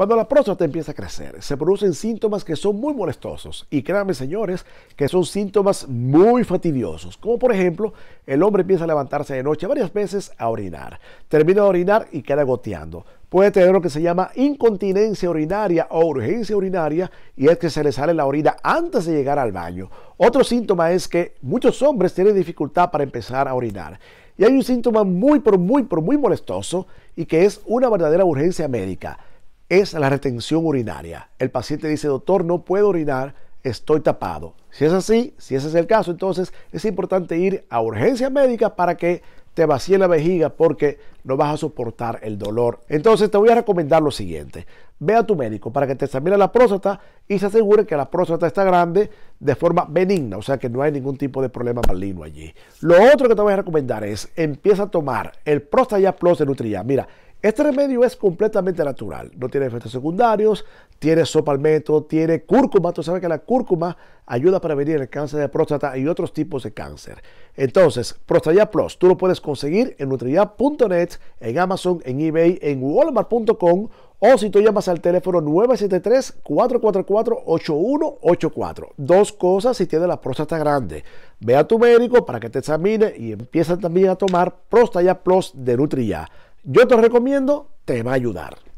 Cuando la próstata empieza a crecer, se producen síntomas que son muy molestosos y créanme señores que son síntomas muy fatidiosos, como por ejemplo el hombre empieza a levantarse de noche varias veces a orinar, termina de orinar y queda goteando. Puede tener lo que se llama incontinencia urinaria o urgencia urinaria y es que se le sale la orina antes de llegar al baño. Otro síntoma es que muchos hombres tienen dificultad para empezar a orinar. Y hay un síntoma muy, pero muy, pero muy molestoso y que es una verdadera urgencia médica es la retención urinaria. El paciente dice, doctor, no puedo orinar, estoy tapado. Si es así, si ese es el caso, entonces es importante ir a urgencia médica para que te vacíe la vejiga porque no vas a soportar el dolor. Entonces te voy a recomendar lo siguiente. Ve a tu médico para que te examine la próstata y se asegure que la próstata está grande de forma benigna, o sea que no hay ningún tipo de problema maligno allí. Lo otro que te voy a recomendar es empieza a tomar el Prostaya Plus de Nutria. Mira, este remedio es completamente natural, no tiene efectos secundarios, tiene sopalmeto, tiene cúrcuma. Tú sabes que la cúrcuma ayuda a prevenir el cáncer de próstata y otros tipos de cáncer. Entonces, Prostaya Plus, tú lo puedes conseguir en nutrilla.net, en Amazon, en eBay, en walmart.com o si tú llamas al teléfono 973-444-8184. Dos cosas si tienes la próstata grande. Ve a tu médico para que te examine y empieza también a tomar Prostaya Plus de Nutrilla. Yo te recomiendo, te va a ayudar.